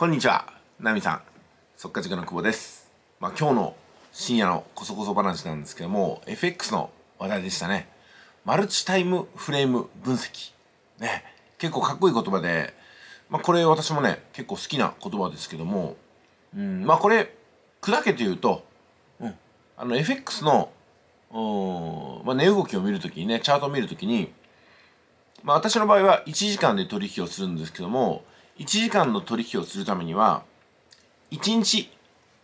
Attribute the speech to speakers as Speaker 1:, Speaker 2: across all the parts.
Speaker 1: こんにちは、ナミさん。速稼塾の久保です。まあ、今日の深夜のこそこそ話なんですけども、FX の話題でしたね。マルチタイムフレーム分析。ね。結構かっこいい言葉で、まあ、これ私もね、結構好きな言葉ですけども、うん、まあ、これ、砕けて言うと、うん、あの、FX の、まあ、値動きを見るときにね、チャートを見るときに、まあ、私の場合は1時間で取引をするんですけども、1時間の取引をするためには、1日、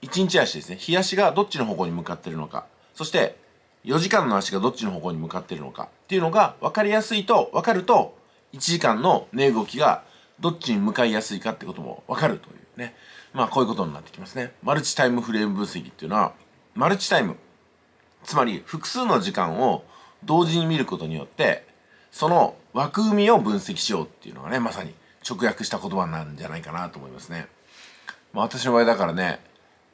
Speaker 1: 1日足ですね。日足がどっちの方向に向かってるのか。そして、4時間の足がどっちの方向に向かってるのかっていうのが分かりやすいと、分かると、1時間の値動きがどっちに向かいやすいかってことも分かるというね。まあ、こういうことになってきますね。マルチタイムフレーム分析っていうのは、マルチタイム。つまり、複数の時間を同時に見ることによって、その枠組みを分析しようっていうのがね、まさに直訳した言葉なんじゃないかなと思いますね。まあ、私の場合だからね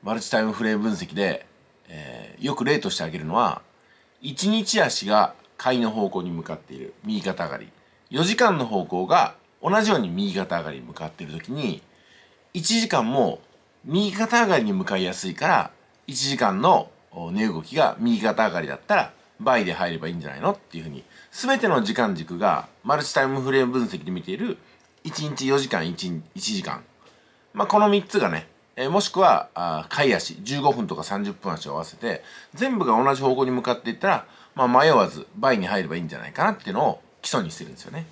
Speaker 1: マルチタイムフレーム分析で、えー、よく例として挙げるのは1日足が買いの方向に向かっている右肩上がり4時間の方向が同じように右肩上がりに向かっている時に1時間も右肩上がりに向かいやすいから1時間の値動きが右肩上がりだったら倍で入ればいいんじゃないのっていうふうに全ての時間軸がマルチタイムフレーム分析で見ている1日4時間 1, 1時間。まあ、この3つがね、えー、もしくは、あ回足、15分とか30分足を合わせて、全部が同じ方向に向かっていったら、まあ、迷わず倍に入ればいいんじゃないかなっていうのを基礎にしてるんですよね。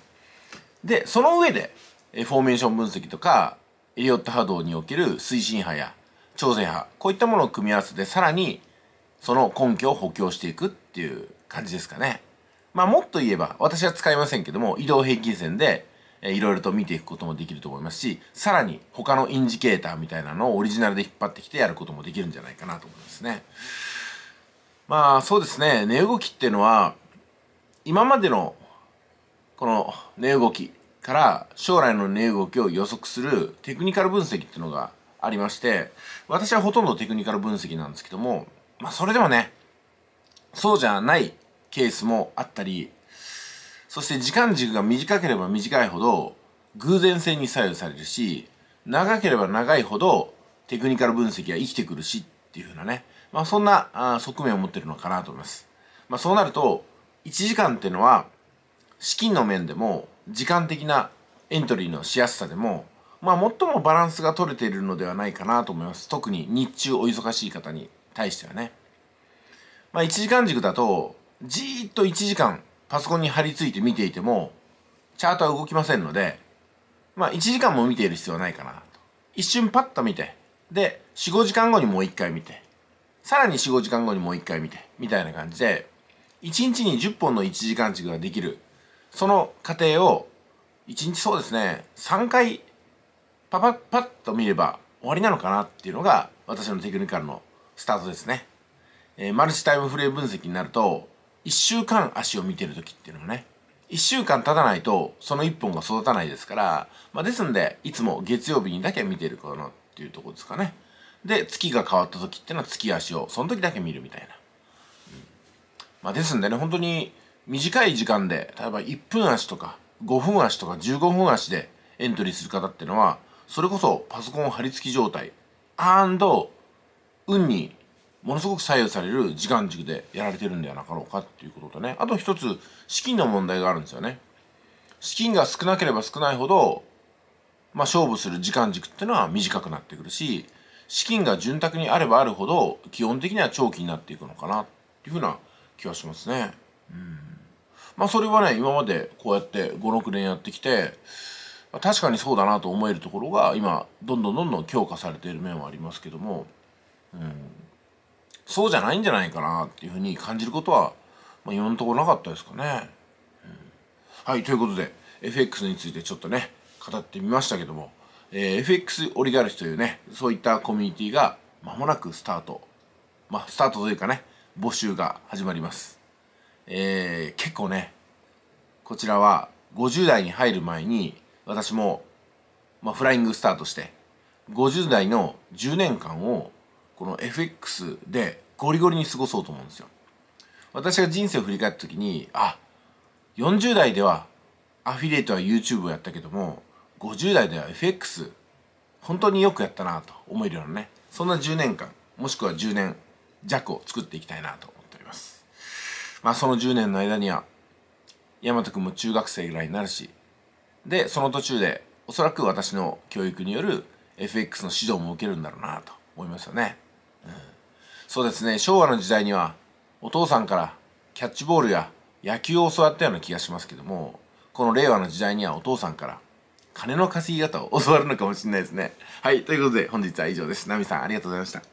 Speaker 1: で、その上で、えー、フォーメーション分析とか、エリオット波動における推進波や超前波、こういったものを組み合わせて、さらに、その根拠を補強していくっていう感じですかね。まあもっと言えば、私は使いませんけども、移動平均線でえー、いろいろと見ていくこともできると思いますし、さらに他のインジケーターみたいなのをオリジナルで引っ張ってきてやることもできるんじゃないかなと思いますね。まあそうですね、値動きっていうのは、今までのこの値動きから将来の値動きを予測するテクニカル分析っていうのがありまして、私はほとんどテクニカル分析なんですけども、まあそれでもね、そうじゃないケースもあったりそして時間軸が短ければ短いほど偶然性に左右されるし、長ければ長いほどテクニカル分析は生きてくるしっていうふうなね、まあそんなあ側面を持ってるのかなと思います。まあそうなると、1時間っていうのは資金の面でも時間的なエントリーのしやすさでも、まあ最もバランスが取れているのではないかなと思います。特に日中お忙しい方に対してはね。まあ1時間軸だと、じーっと1時間パソコンに貼り付いて見ていてもチャートは動きませんのでまあ1時間も見ている必要はないかなと一瞬パッと見てで45時間後にもう一回見てさらに45時間後にもう一回見てみたいな感じで1日に10本の1時間軸ができるその過程を1日そうですね3回パパッパッと見れば終わりなのかなっていうのが私のテクニカルのスタートですね、えー、マルチタイムフレーム分析になると1週間足を見てる時っていうのはね1週間経たないとその1本が育たないですから、まあ、ですんでいつも月曜日にだけ見てるかなっていうとこですかねで月が変わった時っていうのは月足をその時だけ見るみたいな、うん、まあ、ですんでね本当に短い時間で例えば1分足とか5分足とか15分足でエントリーする方っていうのはそれこそパソコン張り付き状態運にものすごく左右される時間軸でやられてるんではなかろうかっていうこととねあと一つ資金の問題があるんですよね資金が少なければ少ないほど、まあ、勝負する時間軸っていうのは短くなってくるし資金が潤沢にあればあるほど基本的には長期になっていくのかなっていうふうな気はしますねうんまあそれはね今までこうやって56年やってきて確かにそうだなと思えるところが今どんどんどんどん強化されている面はありますけども、うん、そうじゃないんじゃないかなっていうふうに感じることは、まあ、今のところなかったですかね。うん、はいということで FX についてちょっとね語ってみましたけども、えー、FX オリガルヒというねそういったコミュニティが間もなくスタートまあスタートというかね募集が始まります。えー、結構ねこちらは50代に入る前に私も、まあ、フライングスタートして50代の10年間をこの FX でゴリゴリに過ごそうと思うんですよ私が人生を振り返った時にあ40代ではアフィリエイトは YouTube をやったけども50代では FX 本当によくやったなと思えるようなねそんな10年間もしくは10年弱を作っていきたいなと思っておりますまあその10年の間には大和君も中学生ぐらいになるしでその途中でおそらく私の教育による FX の指導も受けるんだろうなと思いますよねそうですね昭和の時代にはお父さんからキャッチボールや野球を教わったような気がしますけどもこの令和の時代にはお父さんから金の稼ぎ方を教わるのかもしれないですねはいということで本日は以上ですナミさんありがとうございました